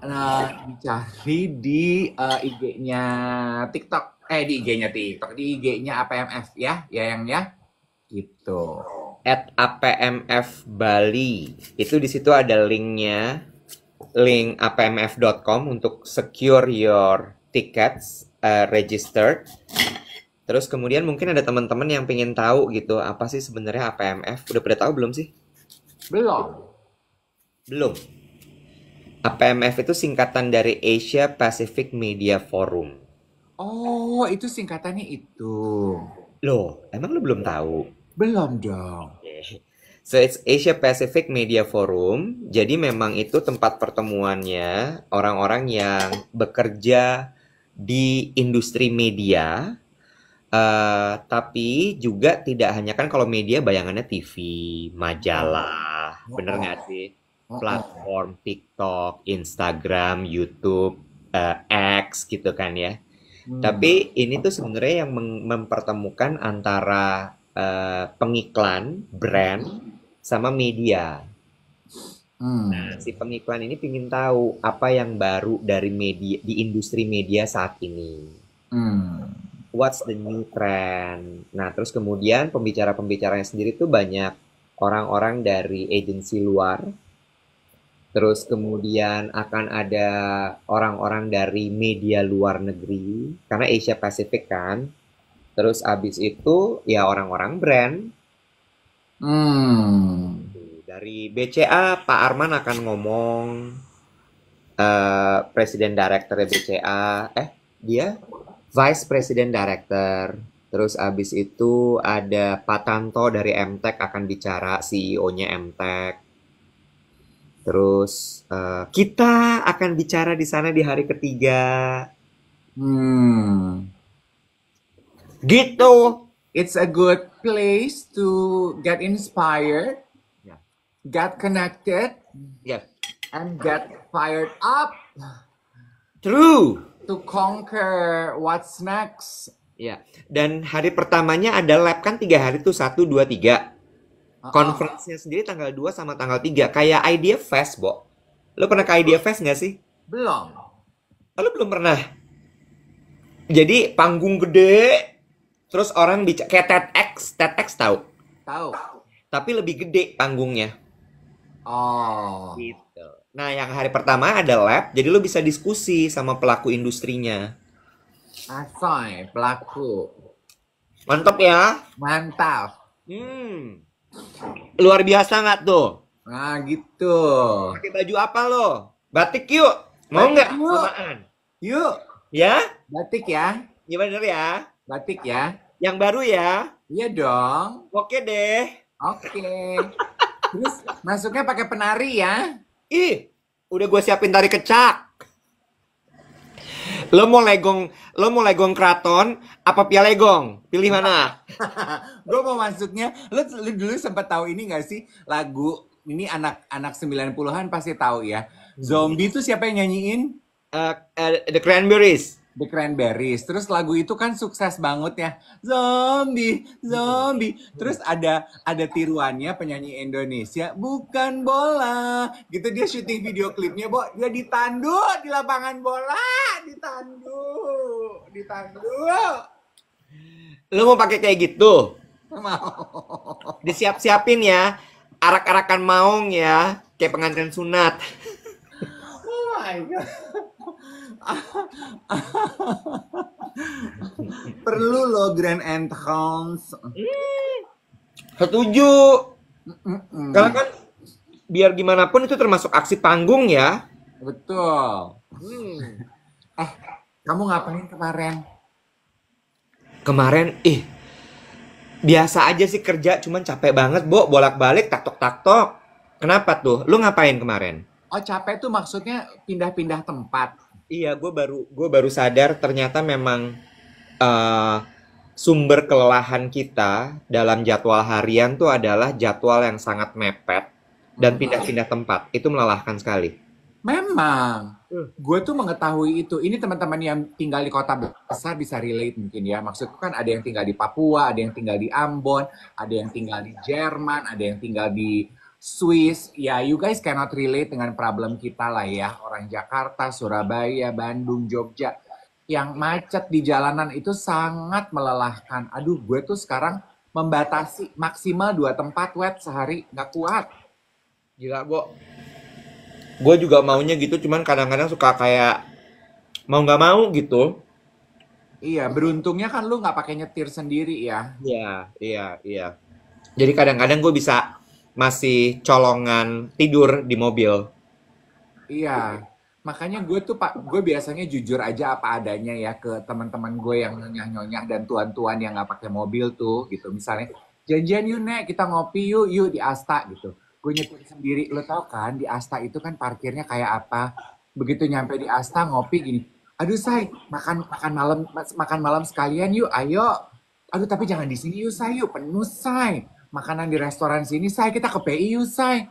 Nah, dicari di uh, eh, IG-nya TikTok. Eh, di IG-nya TikTok. Di IG-nya APMF ya, ya yang ya. Gitu. At APMF Bali. Itu di situ ada linknya. Link apmf.com untuk secure your tickets uh, registered. Terus kemudian mungkin ada teman-teman yang pengen tahu gitu apa sih sebenarnya APMF? Udah pada tahu belum sih? Belum. Belum. APMF itu singkatan dari Asia Pacific Media Forum. Oh, itu singkatannya itu. Loh, emang lu belum tahu? Belum dong. So it's Asia Pacific Media Forum. Jadi memang itu tempat pertemuannya orang-orang yang bekerja di industri media. Uh, tapi juga tidak hanya kan kalau media bayangannya TV, majalah, oh. bener nggak sih? platform TikTok, Instagram, YouTube, uh, X gitu kan ya. Hmm. Tapi ini tuh sebenarnya yang mempertemukan antara uh, pengiklan, brand, sama media. Hmm. Nah, si pengiklan ini ingin tahu apa yang baru dari media di industri media saat ini. Hmm. What's the new trend? Nah, terus kemudian pembicara-pembicaranya sendiri tuh banyak orang-orang dari agensi luar Terus kemudian akan ada orang-orang dari media luar negeri karena Asia Pasifik kan. Terus abis itu ya orang-orang brand. Hmm. Dari BCA Pak Arman akan ngomong uh, presiden director BCA eh dia vice presiden director. Terus abis itu ada Pak Tanto dari MTech akan bicara CEO-nya MTech Terus uh, kita akan bicara di sana di hari ketiga. Hmm. Gitu. It's a good place to get inspired, yeah. get connected, yeah. and get fired up. True. To conquer what's next. Ya. Dan hari pertamanya ada lab kan tiga hari tuh satu dua tiga. Konferensinya sendiri tanggal 2 sama tanggal 3. Kayak Idea Fest, Bo. Lo pernah ke Idea Fest gak sih? Belum. lo belum pernah? Jadi panggung gede, terus orang bicara kayak TEDx, TEDx tau? Tau Tapi lebih gede panggungnya. Oh. Gitu. Nah, yang hari pertama ada lab, jadi lo bisa diskusi sama pelaku industrinya. Asoy, pelaku. Mantap ya. Mantap. Hmm. Luar biasa nggak tuh? Nah gitu. Pakai baju apa lo? Batik yuk. Mau nggak? Samaan. Yuk. Ya? Batik ya. Iya bener ya. Batik ya. Yang baru ya. Iya dong. Oke deh. Oke. Terus masuknya pakai penari ya? Ih, udah gue siapin tari kecak. Lo mau legong, lo mau legong keraton apa pia legong? Pilih mana? gue mau masuknya. Lo, lo dulu sempat tahu ini gak sih lagu ini anak-anak 90-an pasti tahu ya. Hmm. Zombie itu siapa yang nyanyiin? Uh, uh, the Cranberries. The Cranberries. Terus lagu itu kan sukses banget ya. Zombie, zombie. Terus ada ada tiruannya penyanyi Indonesia, bukan bola. Gitu dia syuting video klipnya, Bo. Dia ditandu di lapangan bola, ditandu, ditandu. Lu mau pakai kayak gitu? Mau. Disiap-siapin ya. Arak-arakan maung ya, kayak pengantin sunat. Oh my god. Perlu lo grand entrance. Setuju. Mm-mm. Karena kan biar gimana pun itu termasuk aksi panggung ya. Betul. Hmm. Eh, kamu ngapain kemarin? Kemarin, ih, eh, biasa aja sih kerja, cuman capek banget, Bo. Bolak-balik, taktok-taktok. Kenapa tuh? Lu ngapain kemarin? Oh, capek tuh maksudnya pindah-pindah tempat iya gue baru gue baru sadar ternyata memang uh, sumber kelelahan kita dalam jadwal harian tuh adalah jadwal yang sangat mepet dan hmm. pindah-pindah tempat itu melelahkan sekali. Memang, hmm. gue tuh mengetahui itu. Ini teman-teman yang tinggal di kota besar bisa relate mungkin ya. Maksudku kan ada yang tinggal di Papua, ada yang tinggal di Ambon, ada yang tinggal di Jerman, ada yang tinggal di Swiss, ya you guys cannot relate dengan problem kita lah ya. Orang Jakarta, Surabaya, Bandung, Jogja. Yang macet di jalanan itu sangat melelahkan. Aduh, gue tuh sekarang membatasi maksimal dua tempat web sehari. Nggak kuat. Gila, gue. Gue juga maunya gitu, cuman kadang-kadang suka kayak mau nggak mau gitu. Iya, beruntungnya kan lu nggak pakai nyetir sendiri ya. Iya, iya, iya. Jadi kadang-kadang gue bisa masih colongan tidur di mobil. Iya, makanya gue tuh pak, gue biasanya jujur aja apa adanya ya ke teman-teman gue yang nyonya-nyonya dan tuan-tuan yang nggak pakai mobil tuh gitu. Misalnya janjian yuk nek kita ngopi yuk yuk di Asta gitu. Gue nyetir sendiri, lo tau kan di Asta itu kan parkirnya kayak apa? Begitu nyampe di Asta ngopi gini, aduh say makan makan malam makan malam sekalian yuk ayo aduh tapi jangan di sini yuk say yuk penuh say makanan di restoran sini, saya kita ke PIU say.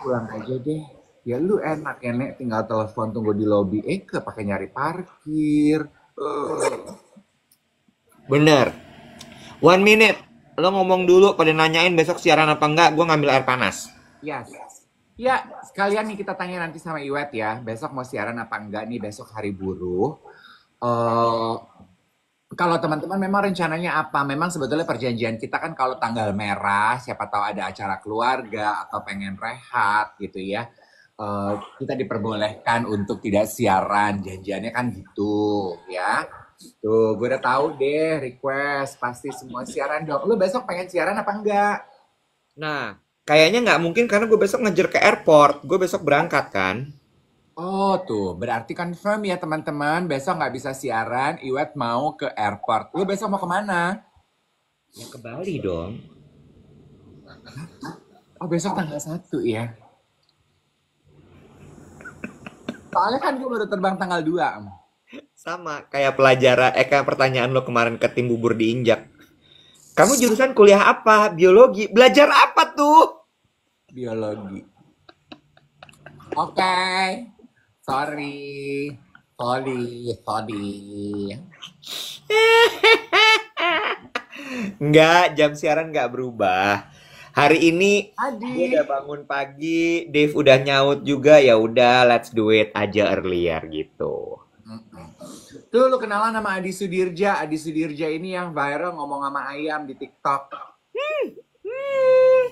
Pulang aja deh. Ya lu enak ya, Nek. Tinggal telepon tunggu di lobby. Eh, ke pakai nyari parkir. Bener. One minute. Lo ngomong dulu pada nanyain besok siaran apa enggak, gue ngambil air panas. Yes. Ya, sekalian nih kita tanya nanti sama Iwet ya. Besok mau siaran apa enggak nih, besok hari buruh. Uh, kalau teman-teman memang rencananya apa? Memang sebetulnya perjanjian kita kan kalau tanggal merah, siapa tahu ada acara keluarga atau pengen rehat gitu ya. Uh, kita diperbolehkan untuk tidak siaran, janjiannya kan gitu ya. Tuh, gue udah tahu deh request pasti semua siaran dong. Lu besok pengen siaran apa enggak? Nah, kayaknya nggak mungkin karena gue besok ngejar ke airport. Gue besok berangkat kan. Oh tuh, berarti confirm ya teman-teman, besok nggak bisa siaran, Iwet mau ke airport. Lu besok mau kemana? Ya ke Bali dong. Oh besok tanggal satu ya? Soalnya kan gue baru terbang tanggal 2. Sama, kayak pelajaran, eh kayak pertanyaan lo kemarin ke tim bubur diinjak. Kamu jurusan kuliah apa? Biologi. Belajar apa tuh? Biologi. Oke. Okay. Sorry. Sorry, sorry. Enggak, jam siaran nggak berubah. Hari ini Adi. gue udah bangun pagi, Dave udah nyaut juga, ya udah let's do it aja earlier gitu. Tuh lu kenalan sama Adi Sudirja, Adi Sudirja ini yang viral ngomong sama ayam di TikTok. Hmm, hmm.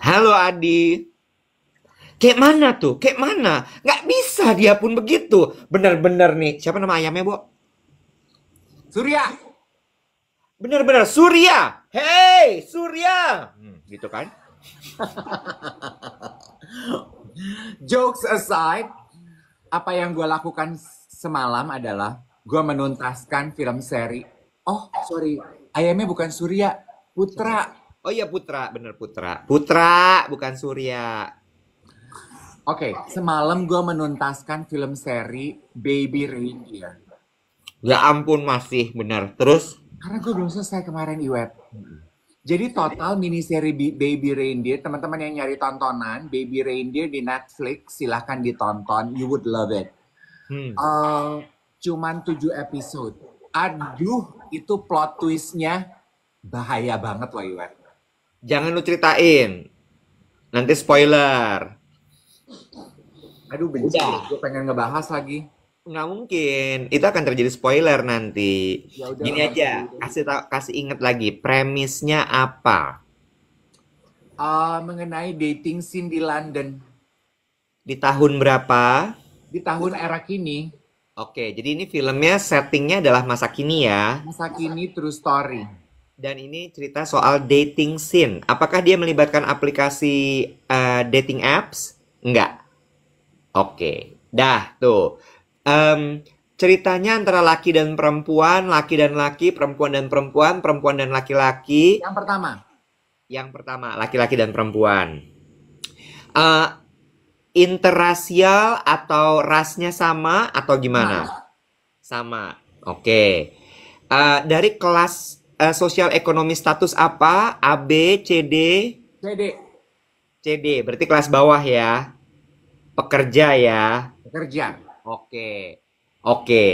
Halo Adi. Kayak mana tuh? Kayak mana? Nggak bisa dia pun begitu. Benar-benar nih. Siapa nama ayamnya, Bu? Surya. Benar-benar Surya. Hey, Surya. Hmm, gitu kan? Jokes aside, apa yang gue lakukan semalam adalah gue menuntaskan film seri. Oh, sorry. Ayamnya bukan Surya, Putra. Oh iya Putra, bener Putra. Putra, bukan Surya. Oke, okay, semalam gue menuntaskan film seri Baby Reindeer. Ya ampun masih benar. Terus? Karena gue belum selesai kemarin Iwet. Jadi total mini seri Baby Reindeer, teman-teman yang nyari tontonan Baby Reindeer di Netflix silahkan ditonton, you would love it. Hmm. Uh, cuman tujuh episode. Aduh, itu plot twistnya bahaya banget loh Iwan. Jangan lu ceritain, nanti spoiler. Aduh benci, Udah. gue pengen ngebahas lagi. Nggak mungkin, itu akan terjadi spoiler nanti. Yaudah, Gini aja, kasih tau, kasih inget lagi, premisnya apa? Uh, mengenai dating scene di London. Di tahun berapa? Di tahun era kini. Oke, jadi ini filmnya settingnya adalah masa kini ya. Masa kini true story. Dan ini cerita soal dating scene. Apakah dia melibatkan aplikasi uh, dating apps? Enggak. Oke, dah tuh. Um, ceritanya antara laki dan perempuan, laki dan laki, perempuan dan perempuan, perempuan dan laki-laki. Yang pertama. Yang pertama, laki-laki dan perempuan. Uh, eh, interrasial atau rasnya sama atau gimana? Sama. Sama. Oke. Okay. Uh, eh, dari kelas uh, sosial ekonomi status apa? A, B, C, D? C, D. C, D. Berarti kelas bawah ya? Pekerja ya. Pekerja. Oke. Oke.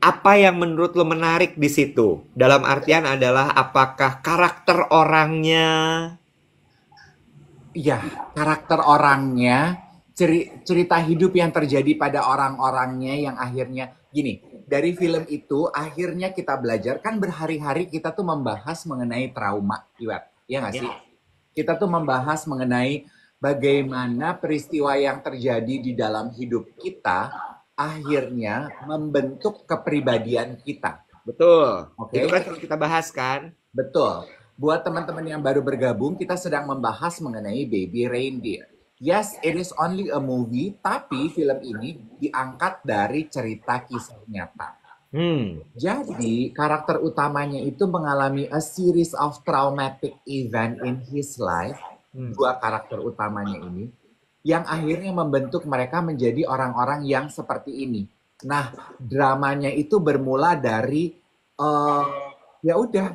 Apa yang menurut lo menarik di situ? Dalam artian adalah apakah karakter orangnya? Ya, karakter orangnya, ceri cerita hidup yang terjadi pada orang-orangnya yang akhirnya gini. Dari film itu akhirnya kita belajar kan berhari-hari kita tuh membahas mengenai trauma, Iwat. Iya nggak iya. sih? Ya. Kita tuh membahas mengenai bagaimana peristiwa yang terjadi di dalam hidup kita akhirnya membentuk kepribadian kita. Betul. Okay? Itu kan kita bahas kan? Betul. Buat teman-teman yang baru bergabung, kita sedang membahas mengenai Baby Reindeer. Yes, it is only a movie, tapi film ini diangkat dari cerita kisah nyata. Hmm. Jadi karakter utamanya itu mengalami a series of traumatic event in his life Hmm. dua karakter utamanya ini yang akhirnya membentuk mereka menjadi orang-orang yang seperti ini. Nah, dramanya itu bermula dari uh, ya udah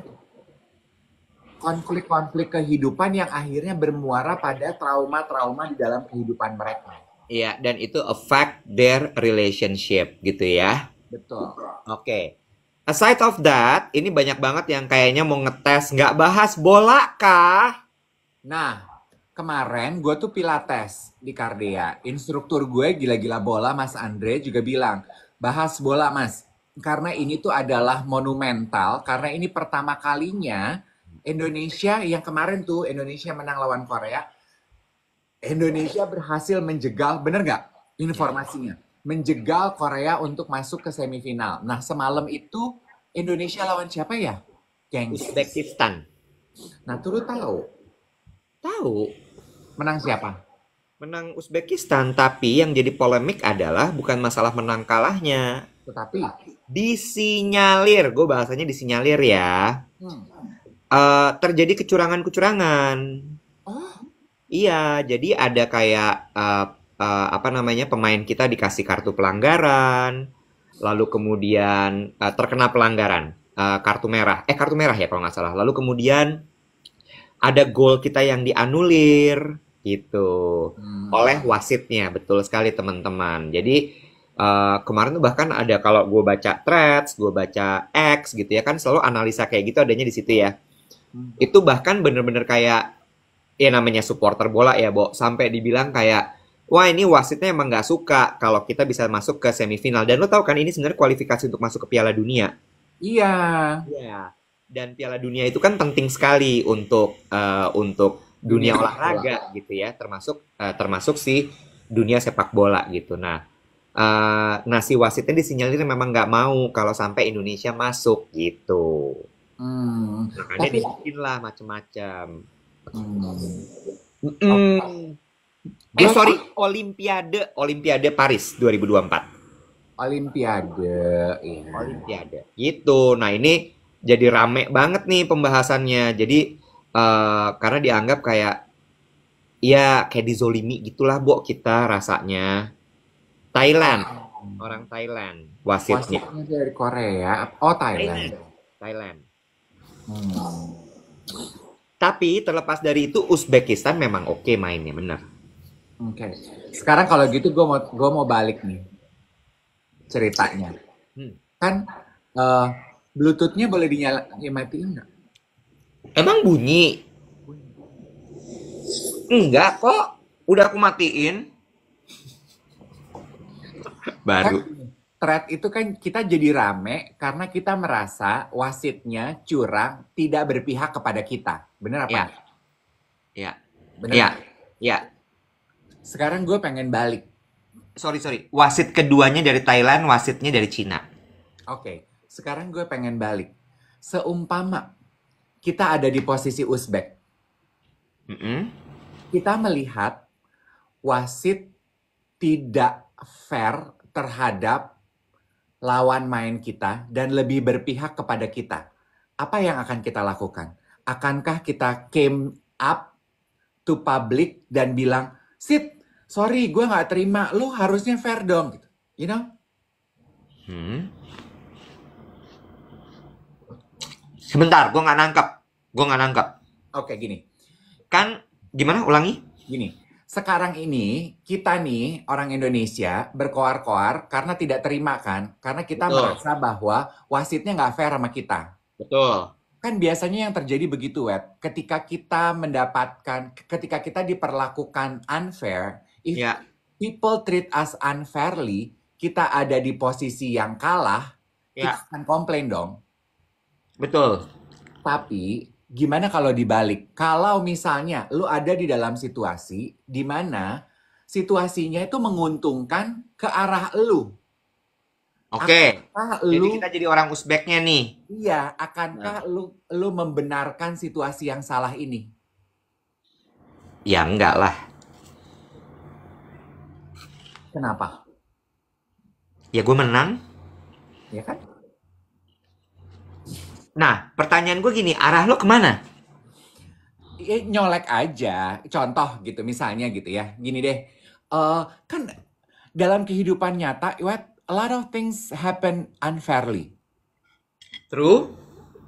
konflik-konflik kehidupan yang akhirnya bermuara pada trauma-trauma di dalam kehidupan mereka. Iya, dan itu affect their relationship gitu ya. Betul. Oke. Okay. Aside of that, ini banyak banget yang kayaknya mau ngetes nggak bahas bola kah? Nah, kemarin gue tuh pilates di Kardea. Instruktur gue gila-gila bola Mas Andre juga bilang, bahas bola Mas. Karena ini tuh adalah monumental, karena ini pertama kalinya Indonesia yang kemarin tuh Indonesia menang lawan Korea. Indonesia berhasil menjegal, bener nggak informasinya? Menjegal Korea untuk masuk ke semifinal. Nah semalam itu Indonesia lawan siapa ya? Gengs. Uzbekistan. Nah, turut tahu Tahu. Menang siapa? Menang Uzbekistan, tapi yang jadi polemik adalah bukan masalah menang kalahnya. Tetapi disinyalir, gue bahasanya disinyalir ya. Hmm. Uh, terjadi kecurangan-kecurangan. Oh. Iya, jadi ada kayak uh, uh, apa namanya pemain kita dikasih kartu pelanggaran, lalu kemudian uh, terkena pelanggaran uh, kartu merah, eh kartu merah ya kalau nggak salah. Lalu kemudian ada goal kita yang dianulir gitu hmm. oleh wasitnya betul sekali teman-teman jadi uh, kemarin tuh bahkan ada kalau gue baca threads gue baca x gitu ya kan selalu analisa kayak gitu adanya di situ ya hmm. itu bahkan bener-bener kayak ya namanya supporter bola ya Bo sampai dibilang kayak wah ini wasitnya emang nggak suka kalau kita bisa masuk ke semifinal dan lo tau kan ini sebenarnya kualifikasi untuk masuk ke Piala Dunia iya iya dan Piala Dunia itu kan penting sekali untuk uh, untuk dunia olahraga gitu ya, termasuk uh, termasuk si dunia sepak bola gitu. Nah, uh, nah si wasitnya disinyalir memang nggak mau kalau sampai Indonesia masuk gitu. Hmm. Makanya Tapi... lah macam-macam. Hmm. Mm. Eh sorry, Olimpiade Olimpiade Paris 2024. Olimpiade, ya. Olimpiade. Gitu. Nah ini jadi rame banget nih pembahasannya. Jadi uh, karena dianggap kayak ya kayak dizolimi gitulah bu kita rasanya. Thailand, orang Thailand wasitnya. Wasitnya dari Korea. Oh Thailand. Thailand. Hmm. Tapi terlepas dari itu Uzbekistan memang oke okay mainnya bener. Oke. Okay. Sekarang kalau gitu gue mau gue mau balik nih ceritanya. Hmm. Kan uh, Bluetoothnya boleh dinyalain ya mati nggak? Emang bunyi? Enggak kok. Udah aku matiin. Baru. Kan, thread itu kan kita jadi rame karena kita merasa wasitnya curang tidak berpihak kepada kita. Bener apa? Ya. Ya. Bener. Ya. Ya. Sekarang gue pengen balik. Sorry, sorry. Wasit keduanya dari Thailand, wasitnya dari Cina. Oke. Okay sekarang gue pengen balik. Seumpama kita ada di posisi Uzbek. Mm -hmm. Kita melihat wasit tidak fair terhadap lawan main kita dan lebih berpihak kepada kita. Apa yang akan kita lakukan? Akankah kita came up to public dan bilang, sit, sorry gue gak terima, lu harusnya fair dong. Gitu. You know? Hmm. Sebentar, gue nggak nangkap. Gue nggak nangkap. Oke, gini. Kan gimana? Ulangi. Gini. Sekarang ini kita nih orang Indonesia berkoar-koar karena tidak terima kan, karena kita Betul. merasa bahwa wasitnya nggak fair sama kita. Betul. Kan biasanya yang terjadi begitu, Wet. Ketika kita mendapatkan, ketika kita diperlakukan unfair, if yeah. people treat us unfairly, kita ada di posisi yang kalah, yeah. kita akan komplain dong. Betul. Tapi gimana kalau dibalik? Kalau misalnya lu ada di dalam situasi di mana situasinya itu menguntungkan ke arah lu. Oke. Okay. Lu, jadi kita jadi orang Uzbeknya nih. Iya, akankah nah. lu lu membenarkan situasi yang salah ini? Ya enggak lah. Kenapa? Ya gue menang. Ya kan? Nah, pertanyaan gue gini, arah lo kemana? Ya, nyolek aja, contoh gitu misalnya gitu ya. Gini deh, uh, kan dalam kehidupan nyata, what a lot of things happen unfairly. True.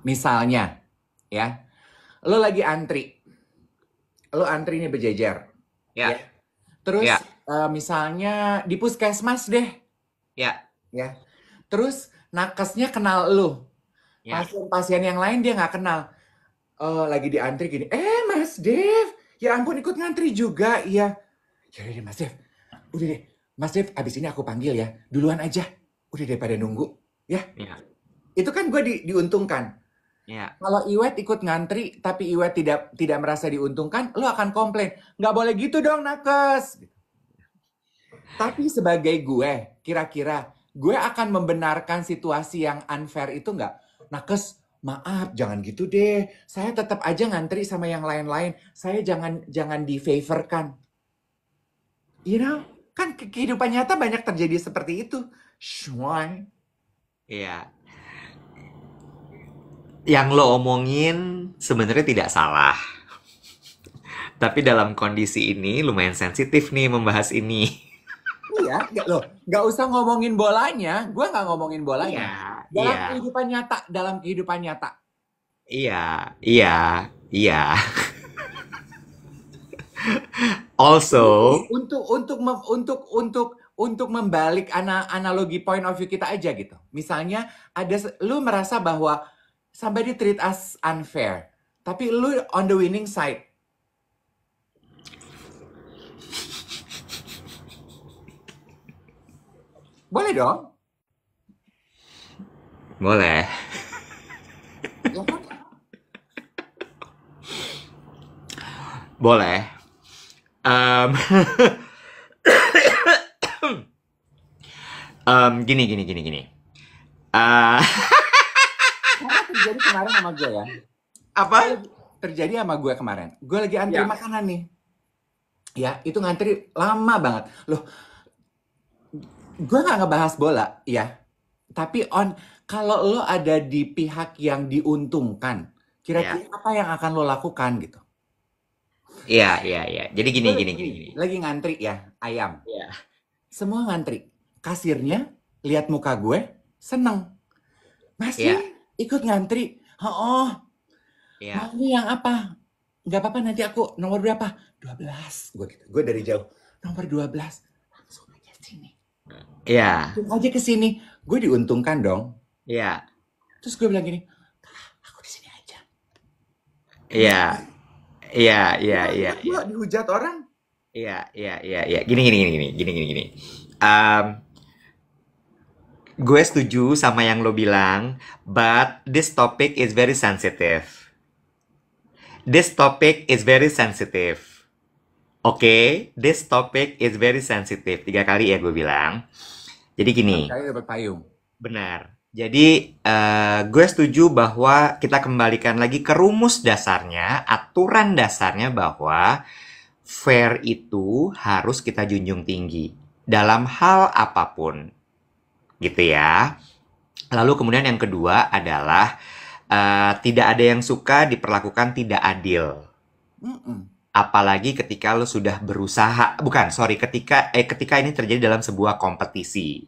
Misalnya, ya, lo lagi antri, lo antri ini berjejer. Ya. Yeah. Terus yeah. Ya. Uh, misalnya di puskesmas deh. Ya. Ya. Terus nakesnya kenal lo Ya. Pasien-pasien yang lain dia nggak kenal. Uh, lagi di antri gini, eh Mas Dev, ya ampun ikut ngantri juga, iya. Ya udah deh Mas Dev, udah deh. Mas Dev, abis ini aku panggil ya, duluan aja. Udah deh pada nunggu, ya. ya. Itu kan gue di, diuntungkan. Ya. Kalau Iwet ikut ngantri, tapi Iwet tidak tidak merasa diuntungkan, lo akan komplain. Nggak boleh gitu dong, nakes. Gitu. Tapi sebagai gue, kira-kira gue akan membenarkan situasi yang unfair itu nggak? nakes maaf jangan gitu deh saya tetap aja ngantri sama yang lain-lain saya jangan jangan di favor kan you know kan kehidupan nyata banyak terjadi seperti itu Shwai. Iya. Yang lo omongin sebenarnya tidak salah. Tapi dalam kondisi ini lumayan sensitif nih membahas ini iya, gak, loh, nggak usah ngomongin bolanya. Gue nggak ngomongin bolanya. Iya, dalam iya. kehidupan nyata, dalam kehidupan nyata. Iya, iya, iya. also untuk untuk untuk untuk untuk membalik ana, analogi point of view kita aja gitu. Misalnya ada lu merasa bahwa somebody treat us unfair, tapi lu on the winning side Boleh dong. Boleh. Ya kan? Boleh. Um, um, gini, gini, gini, gini. Uh, terjadi kemarin sama gue ya? Apa? Terjadi sama gue kemarin. Gue lagi antri ya. makanan nih. Ya, itu ngantri lama banget. Loh, gue nggak ngebahas bola ya tapi on kalau lo ada di pihak yang diuntungkan kira-kira yeah. apa yang akan lo lakukan gitu Iya, iya, iya. Jadi gini, gini, gini, gini. Lagi ngantri ya, ayam. Iya. Semua ngantri. Kasirnya lihat muka gue, seneng. Masih yeah. ikut ngantri. Oh, yeah. mau yang apa? Gak apa-apa nanti aku nomor berapa? 12. Gue gitu. Gue dari jauh. Nomor 12. Iya. Yeah. aja ke sini, gue diuntungkan dong. Iya. Yeah. Terus gue bilang gini, aku di sini aja. Iya. Iya, iya, iya. Gue iya. dihujat orang. Iya, iya, iya, iya. Gini, gini, gini, gini, gini, gini, gini. Um, gue setuju sama yang lo bilang, but this topic is very sensitive. This topic is very sensitive Oke, okay, this topic is very sensitive. Tiga kali ya gue bilang. Jadi gini. Kali dapat payung. Benar. Jadi uh, eh, gue setuju bahwa kita kembalikan lagi ke rumus dasarnya, aturan dasarnya bahwa fair itu harus kita junjung tinggi dalam hal apapun, gitu ya. Lalu kemudian yang kedua adalah uh, tidak ada yang suka diperlakukan tidak adil. Mm -mm apalagi ketika lo sudah berusaha bukan sorry ketika eh ketika ini terjadi dalam sebuah kompetisi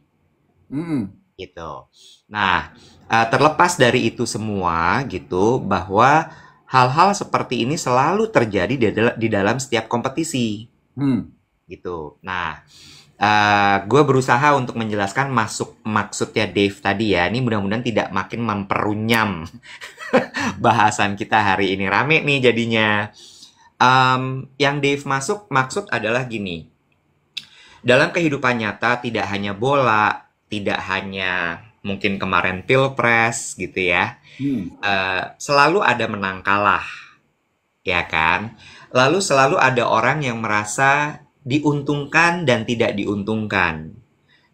mm. gitu nah eh, terlepas dari itu semua gitu bahwa hal-hal seperti ini selalu terjadi di, di dalam setiap kompetisi mm. gitu nah Uh, eh, gue berusaha untuk menjelaskan masuk maksudnya Dave tadi ya. Ini mudah-mudahan tidak makin memperunyam bahasan kita hari ini rame nih jadinya um, yang Dave masuk maksud adalah gini. Dalam kehidupan nyata tidak hanya bola, tidak hanya mungkin kemarin pilpres gitu ya. Hmm. Uh, selalu ada menang kalah, ya kan? Lalu selalu ada orang yang merasa diuntungkan dan tidak diuntungkan,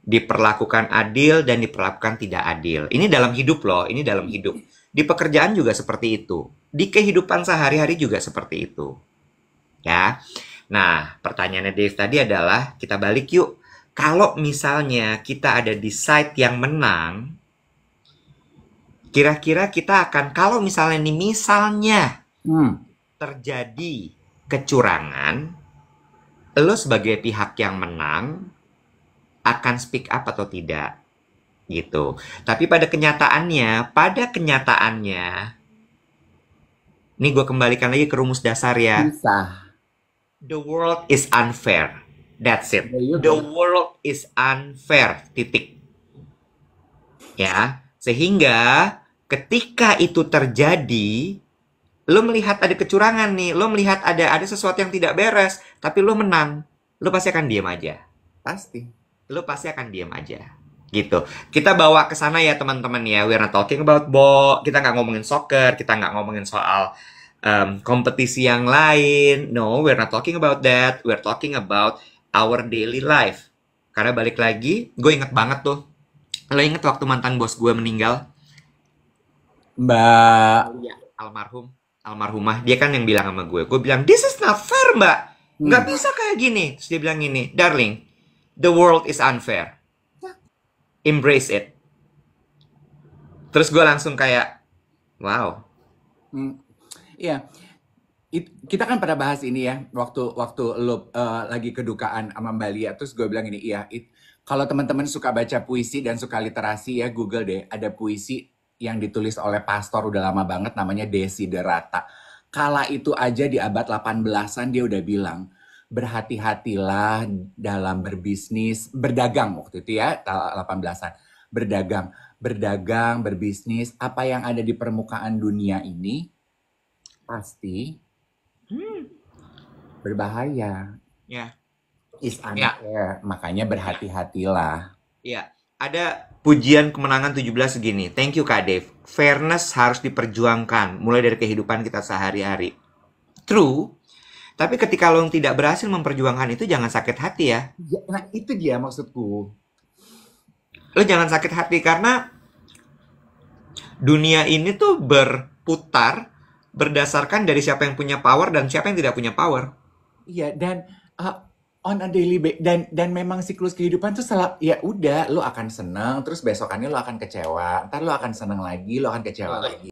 diperlakukan adil dan diperlakukan tidak adil. Ini dalam hidup loh, ini dalam hidup. Di pekerjaan juga seperti itu, di kehidupan sehari-hari juga seperti itu ya. Nah, pertanyaannya Dave tadi adalah kita balik yuk. Kalau misalnya kita ada di site yang menang, kira-kira kita akan kalau misalnya ini misalnya hmm. terjadi kecurangan, lo sebagai pihak yang menang akan speak up atau tidak gitu. Tapi pada kenyataannya, pada kenyataannya, ini gue kembalikan lagi ke rumus dasar ya. Bisa the world is unfair. That's it. Iya, iya, the world is unfair. Titik. Ya, sehingga ketika itu terjadi, lo melihat ada kecurangan nih, lo melihat ada ada sesuatu yang tidak beres, tapi lo menang, lo pasti akan diam aja. Pasti. Lo pasti akan diam aja. Gitu. Kita bawa ke sana ya teman-teman ya. We're not talking about bo. Kita nggak ngomongin soccer. Kita nggak ngomongin soal um, kompetisi yang lain. No, we're not talking about that. We're talking about our daily life. Karena balik lagi, gue inget banget tuh. Lo inget waktu mantan bos gue meninggal? Mbak... Iya. almarhum. Almarhumah. Dia kan yang bilang sama gue. Gue bilang, this is not fair, mbak. Hmm. bisa kayak gini. Terus dia bilang gini, darling, the world is unfair. Embrace it. Terus gue langsung kayak, wow. Hmm Iya. It, kita kan pada bahas ini ya waktu waktu lo uh, lagi kedukaan sama Mbak Lia terus gue bilang ini iya kalau teman-teman suka baca puisi dan suka literasi ya Google deh ada puisi yang ditulis oleh pastor udah lama banget namanya Desiderata. Kala itu aja di abad 18-an dia udah bilang berhati-hatilah dalam berbisnis, berdagang waktu itu ya 18-an. Berdagang, berdagang, berbisnis, apa yang ada di permukaan dunia ini pasti hmm. berbahaya. Ya. Is ya. makanya berhati-hatilah. Ya, ada pujian kemenangan 17 segini. Thank you Kak Dave. Fairness harus diperjuangkan mulai dari kehidupan kita sehari-hari. True, tapi ketika lo tidak berhasil memperjuangkan itu jangan sakit hati ya. ya nah itu dia maksudku. Lo jangan sakit hati karena dunia ini tuh berputar berdasarkan dari siapa yang punya power dan siapa yang tidak punya power. Iya dan uh, on a daily basis dan dan memang siklus kehidupan tuh salah ya udah lo akan senang terus besokannya lo akan kecewa ntar lo akan senang lagi lo akan kecewa oh. lagi